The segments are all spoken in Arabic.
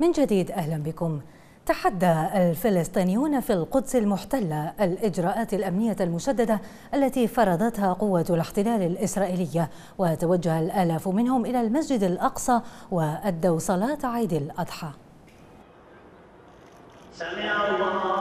من جديد أهلا بكم تحدى الفلسطينيون في القدس المحتلة الإجراءات الأمنية المشددة التي فرضتها قوة الاحتلال الإسرائيلية وتوجه الآلاف منهم إلى المسجد الأقصى وأدوا صلاة عيد الأضحى سمع الله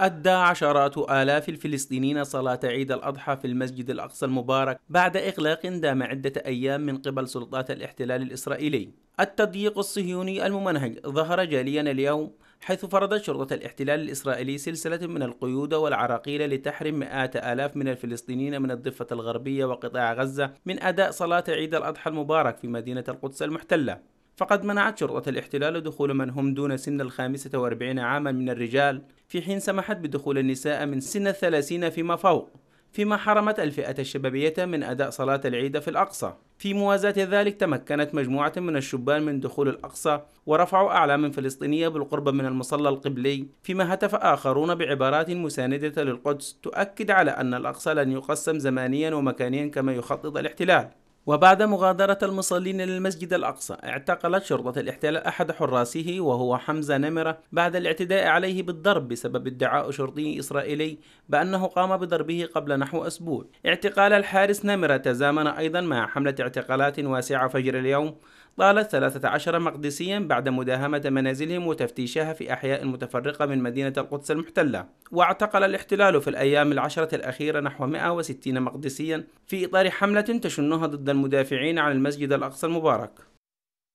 أدى عشرات آلاف الفلسطينيين صلاة عيد الأضحى في المسجد الأقصى المبارك بعد إغلاق دام عدة أيام من قبل سلطات الاحتلال الإسرائيلي. التضييق الصهيوني الممنهج ظهر جاليا اليوم حيث فرضت شرطة الاحتلال الإسرائيلي سلسلة من القيود والعراقيل لتحرم مئات آلاف من الفلسطينيين من الضفة الغربية وقطاع غزة من أداء صلاة عيد الأضحى المبارك في مدينة القدس المحتلة. فقد منعت شرطة الاحتلال دخول من هم دون سن الخامسة واربعين عاما من الرجال في حين سمحت بدخول النساء من سن الثلاثين فيما فوق فيما حرمت الفئة الشبابية من أداء صلاة العيد في الأقصى في موازاة ذلك تمكنت مجموعة من الشبان من دخول الأقصى ورفعوا أعلام فلسطينية بالقرب من المصلى القبلي فيما هتف آخرون بعبارات مساندة للقدس تؤكد على أن الأقصى لن يقسم زمانيا ومكانيا كما يخطط الاحتلال وبعد مغادرة المصلين للمسجد الأقصى اعتقلت شرطة الاحتلال أحد حراسه وهو حمزة نمرة بعد الاعتداء عليه بالضرب بسبب ادعاء شرطي إسرائيلي بأنه قام بضربه قبل نحو أسبوع اعتقال الحارس نمرة تزامن أيضا مع حملة اعتقالات واسعة فجر اليوم طالت 13 مقدسيا بعد مداهمة منازلهم وتفتيشها في أحياء متفرقة من مدينة القدس المحتلة واعتقل الاحتلال في الأيام العشرة الأخيرة نحو 160 مقدسيا في إطار حملة تشنها ضد المدافعين عن المسجد الأقصى المبارك